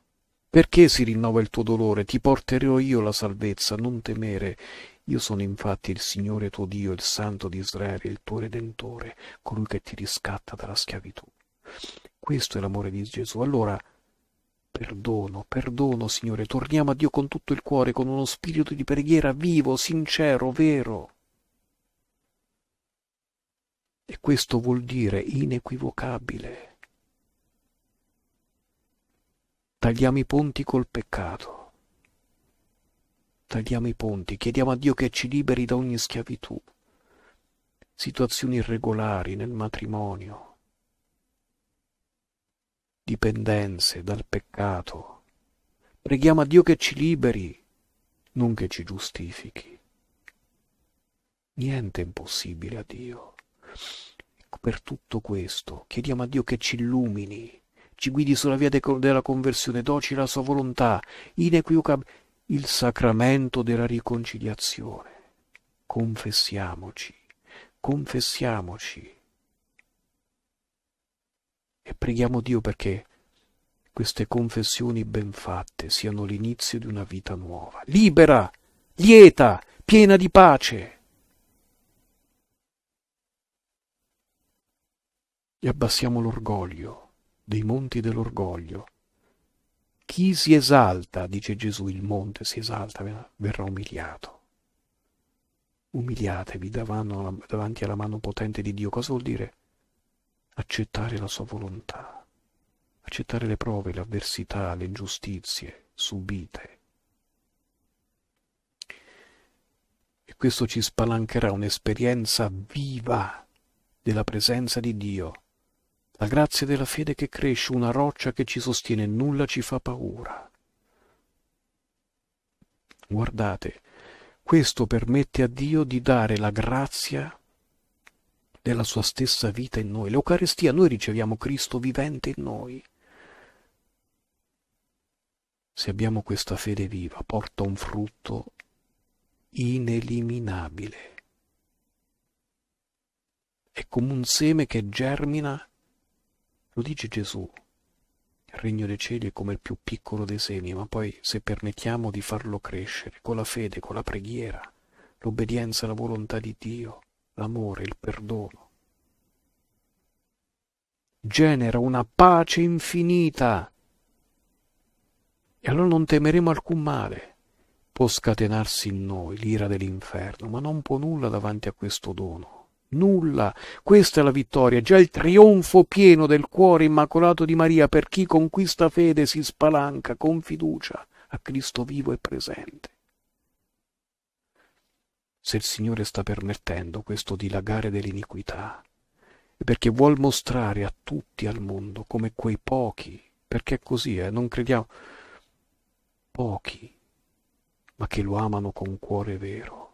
[SPEAKER 1] Perché si rinnova il tuo dolore? Ti porterò io la salvezza, non temere. Io sono infatti il Signore tuo Dio, il Santo di Israele, il tuo Redentore, colui che ti riscatta dalla schiavitù. Questo è l'amore di Gesù. Allora, perdono, perdono, Signore, torniamo a Dio con tutto il cuore, con uno spirito di preghiera vivo, sincero, vero. E questo vuol dire inequivocabile. Tagliamo i ponti col peccato. Tagliamo i ponti, chiediamo a Dio che ci liberi da ogni schiavitù, situazioni irregolari nel matrimonio, dipendenze dal peccato. Preghiamo a Dio che ci liberi, non che ci giustifichi. Niente è impossibile a Dio. Per tutto questo chiediamo a Dio che ci illumini, ci guidi sulla via de- della conversione, doci la sua volontà, inequivocabile, il sacramento della riconciliazione. Confessiamoci, confessiamoci e preghiamo Dio perché queste confessioni ben fatte siano l'inizio di una vita nuova, libera, lieta, piena di pace. e abbassiamo l'orgoglio, dei monti dell'orgoglio. Chi si esalta, dice Gesù, il monte si esalta, verrà umiliato. Umiliatevi davanti alla mano potente di Dio. Cosa vuol dire? Accettare la sua volontà, accettare le prove, le avversità, le ingiustizie subite. E questo ci spalancherà un'esperienza viva della presenza di Dio la grazia della fede che cresce, una roccia che ci sostiene, nulla ci fa paura. Guardate, questo permette a Dio di dare la grazia della sua stessa vita in noi. L'Eucaristia, noi riceviamo Cristo vivente in noi. Se abbiamo questa fede viva, porta un frutto ineliminabile. È come un seme che germina lo dice Gesù. Il regno dei cieli è come il più piccolo dei semi, ma poi se permettiamo di farlo crescere con la fede, con la preghiera, l'obbedienza alla volontà di Dio, l'amore, il perdono, genera una pace infinita. E allora non temeremo alcun male. Può scatenarsi in noi l'ira dell'inferno, ma non può nulla davanti a questo dono Nulla. Questa è la vittoria, già il trionfo pieno del cuore immacolato di Maria per chi con questa fede si spalanca con fiducia a Cristo vivo e presente. Se il Signore sta permettendo questo dilagare dell'iniquità, è perché vuol mostrare a tutti al mondo come quei pochi, perché è così, eh, non crediamo, pochi, ma che lo amano con cuore vero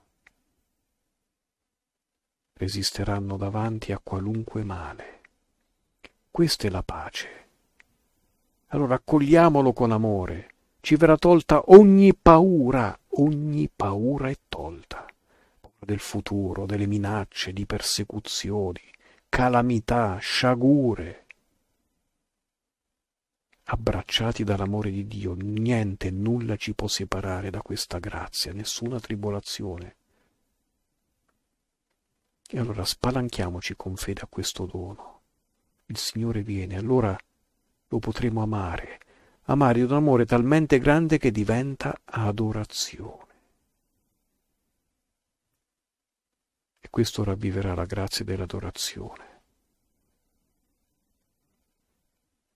[SPEAKER 1] resisteranno davanti a qualunque male. Questa è la pace. Allora accogliamolo con amore, ci verrà tolta ogni paura, ogni paura è tolta, del futuro, delle minacce, di persecuzioni, calamità, sciagure. Abbracciati dall'amore di Dio, niente, nulla ci può separare da questa grazia, nessuna tribolazione, e allora spalanchiamoci con fede a questo dono. Il Signore viene, allora lo potremo amare, amare un amore talmente grande che diventa adorazione. E questo ravviverà la grazia dell'adorazione.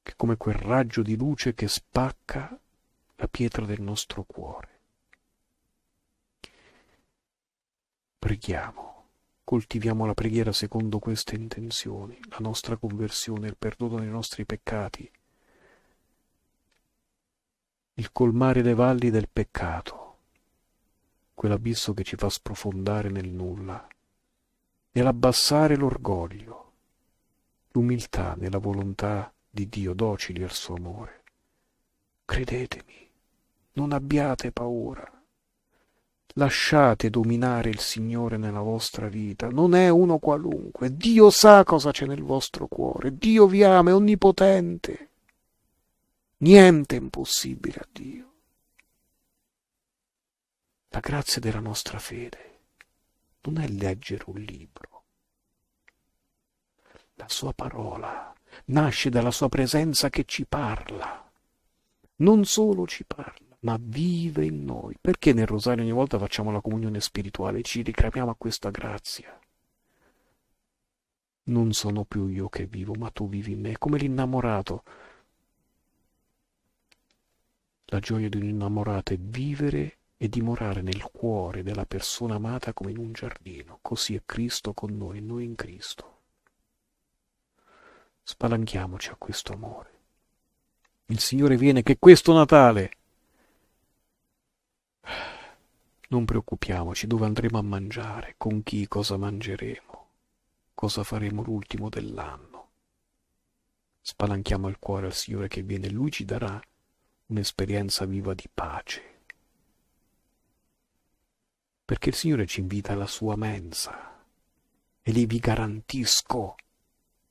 [SPEAKER 1] Che come quel raggio di luce che spacca la pietra del nostro cuore. Preghiamo. Coltiviamo la preghiera secondo queste intenzioni, la nostra conversione, il perdono dei nostri peccati, il colmare le valli del peccato, quell'abisso che ci fa sprofondare nel nulla, nell'abbassare l'orgoglio, l'umiltà nella volontà di Dio, docili al suo amore. Credetemi, non abbiate paura. Lasciate dominare il Signore nella vostra vita. Non è uno qualunque. Dio sa cosa c'è nel vostro cuore. Dio vi ama, è onnipotente. Niente è impossibile a Dio. La grazia della nostra fede non è leggere un libro. La sua parola nasce dalla sua presenza che ci parla. Non solo ci parla ma vive in noi. Perché nel rosario ogni volta facciamo la comunione spirituale, ci riclamiamo a questa grazia? Non sono più io che vivo, ma tu vivi in me, come l'innamorato. La gioia di un innamorato è vivere e dimorare nel cuore della persona amata come in un giardino. Così è Cristo con noi, noi in Cristo. Spalanchiamoci a questo amore. Il Signore viene che questo Natale Non preoccupiamoci dove andremo a mangiare, con chi, cosa mangeremo, cosa faremo l'ultimo dell'anno. Spalanchiamo il cuore al Signore che viene, Lui ci darà un'esperienza viva di pace. Perché il Signore ci invita alla sua mensa e lì vi garantisco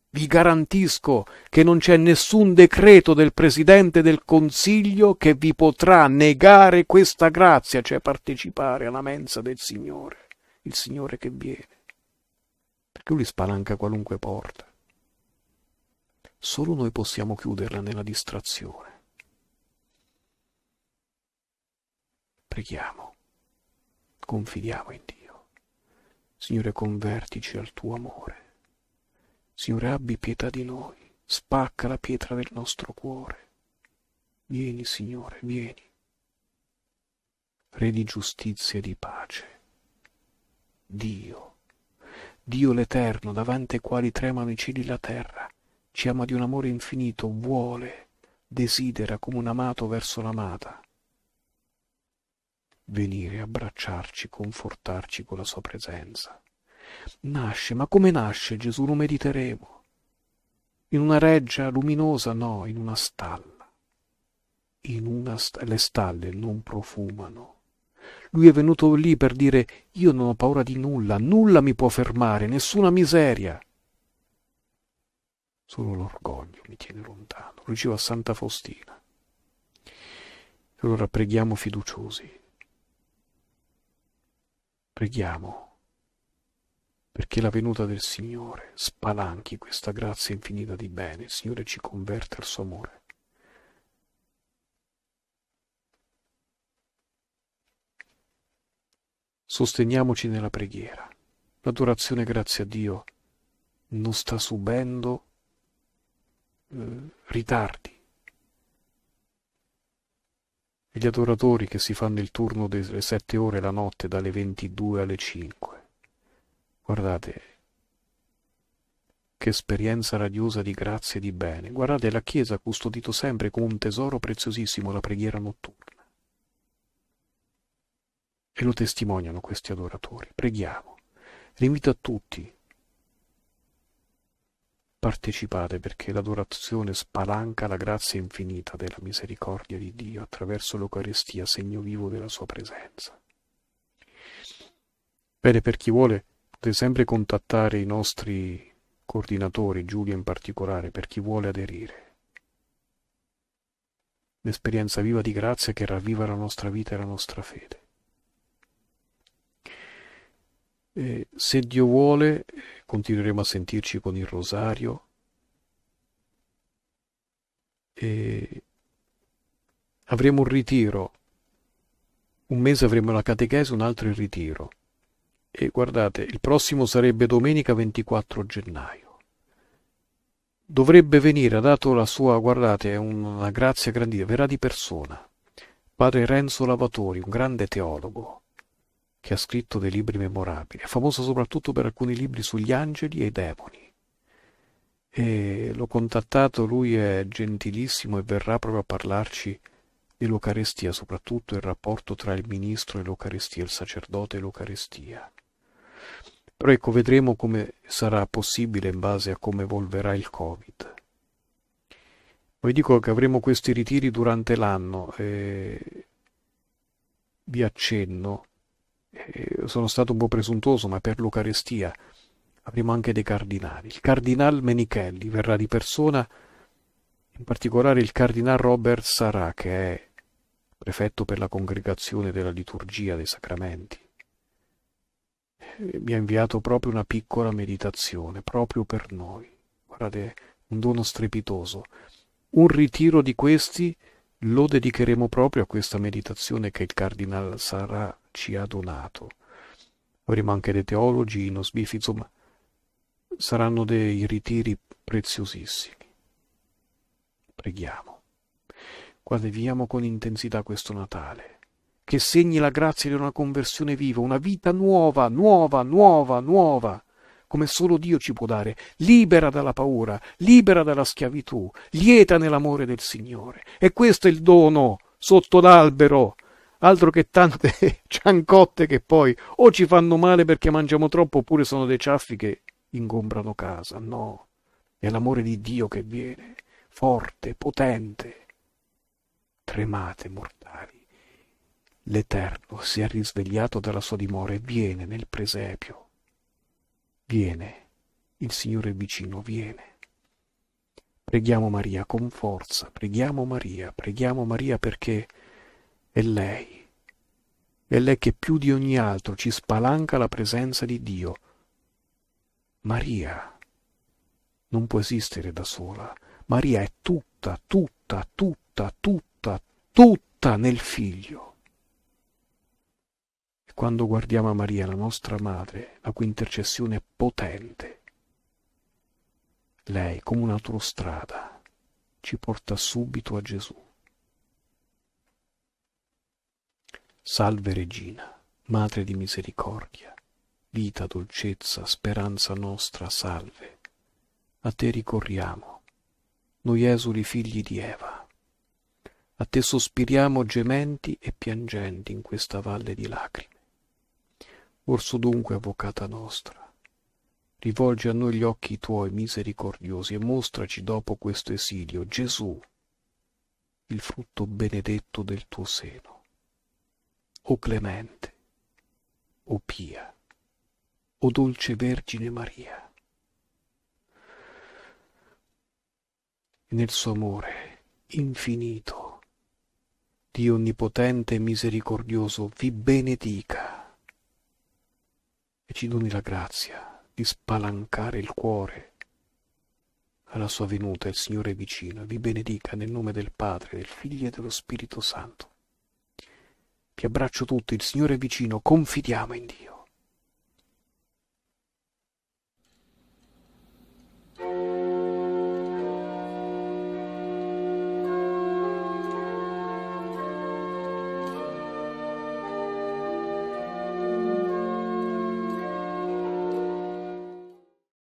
[SPEAKER 1] vi garantisco che non c'è nessun decreto del Presidente del Consiglio che vi potrà negare questa grazia, cioè partecipare alla mensa del Signore, il Signore che viene. Perché Lui spalanca qualunque porta. Solo noi possiamo chiuderla nella distrazione. Preghiamo, confidiamo in Dio. Signore, convertici al tuo amore. Signore, abbi pietà di noi, spacca la pietra del nostro cuore. Vieni, Signore, vieni. Re di giustizia e di pace. Dio, Dio l'Eterno, davanti ai quali tremano i cieli e la terra, ci ama di un amore infinito, vuole, desidera come un amato verso l'amata. Venire, abbracciarci, confortarci con la sua presenza. Nasce, ma come nasce Gesù? Lo mediteremo. In una reggia luminosa? No, in una stalla. In una st- le stalle non profumano. Lui è venuto lì per dire io non ho paura di nulla, nulla mi può fermare, nessuna miseria. Solo l'orgoglio mi tiene lontano, lo a Santa Faustina. E Allora preghiamo fiduciosi. Preghiamo perché la venuta del Signore spalanchi questa grazia infinita di bene, il Signore ci converte al suo amore. Sosteniamoci nella preghiera. L'adorazione, grazie a Dio, non sta subendo eh, ritardi. E gli adoratori che si fanno il turno delle sette ore la notte dalle 22 alle 5 Guardate che esperienza radiosa di grazie e di bene. Guardate, la Chiesa ha custodito sempre come un tesoro preziosissimo la preghiera notturna. E lo testimoniano questi adoratori. Preghiamo. L'invito a tutti. Partecipate perché l'adorazione spalanca la grazia infinita della misericordia di Dio attraverso l'Eucaristia, segno vivo della sua presenza. Bene, per chi vuole Potete sempre contattare i nostri coordinatori, Giulia in particolare, per chi vuole aderire. L'esperienza viva di grazia che ravviva la nostra vita e la nostra fede. E se Dio vuole, continueremo a sentirci con il rosario e avremo un ritiro. Un mese avremo la catechesi, un altro il ritiro. E guardate, il prossimo sarebbe domenica 24 gennaio. Dovrebbe venire, ha dato la sua, guardate, è una grazia grandissima, verrà di persona. Padre Renzo Lavatori, un grande teologo, che ha scritto dei libri memorabili, è famoso soprattutto per alcuni libri sugli angeli e i demoni. E l'ho contattato, lui è gentilissimo e verrà proprio a parlarci dell'Eucarestia, soprattutto il rapporto tra il ministro e l'Eucarestia, il sacerdote e l'Eucarestia. Però ecco, vedremo come sarà possibile in base a come evolverà il Covid. Poi dico che avremo questi ritiri durante l'anno, eh, vi accenno, eh, sono stato un po' presuntuoso, ma per l'Eucarestia avremo anche dei cardinali. Il cardinal Menichelli verrà di persona, in particolare il cardinal Robert Sarà, che è prefetto per la congregazione della liturgia dei sacramenti mi ha inviato proprio una piccola meditazione, proprio per noi. Guardate, un dono strepitoso. Un ritiro di questi lo dedicheremo proprio a questa meditazione che il Cardinal Sarà ci ha donato. Avremo anche dei teologi i osbifi, insomma, saranno dei ritiri preziosissimi. Preghiamo. Quando viviamo con intensità questo Natale, che segni la grazia di una conversione viva, una vita nuova, nuova, nuova, nuova, come solo Dio ci può dare, libera dalla paura, libera dalla schiavitù, lieta nell'amore del Signore. E questo è il dono sotto l'albero, altro che tante ciancotte che poi o ci fanno male perché mangiamo troppo oppure sono dei ciaffi che ingombrano casa. No, è l'amore di Dio che viene, forte, potente. Tremate, mortali. L'Eterno si è risvegliato dalla sua dimora e viene nel presepio. Viene, il Signore è vicino, viene. Preghiamo Maria con forza, preghiamo Maria, preghiamo Maria perché è lei, è lei che più di ogni altro ci spalanca la presenza di Dio. Maria non può esistere da sola, Maria è tutta, tutta, tutta, tutta, tutta nel figlio. Quando guardiamo a Maria, la nostra madre, la cui intercessione è potente, lei, come un'autostrada, ci porta subito a Gesù. Salve Regina, Madre di misericordia, vita, dolcezza, speranza nostra, salve. A te ricorriamo, noi esuli figli di Eva. A te sospiriamo gementi e piangenti in questa valle di lacrime. Orso dunque, avvocata nostra, rivolgi a noi gli occhi tuoi misericordiosi e mostraci dopo questo esilio Gesù, il frutto benedetto del tuo seno. O clemente, o pia, o dolce Vergine Maria. E nel suo amore infinito, Dio onnipotente e misericordioso vi benedica e ci doni la grazia di spalancare il cuore alla sua venuta il Signore vicino e vi benedica nel nome del Padre, del Figlio e dello Spirito Santo. Ti abbraccio tutti, il Signore è vicino, confidiamo in Dio.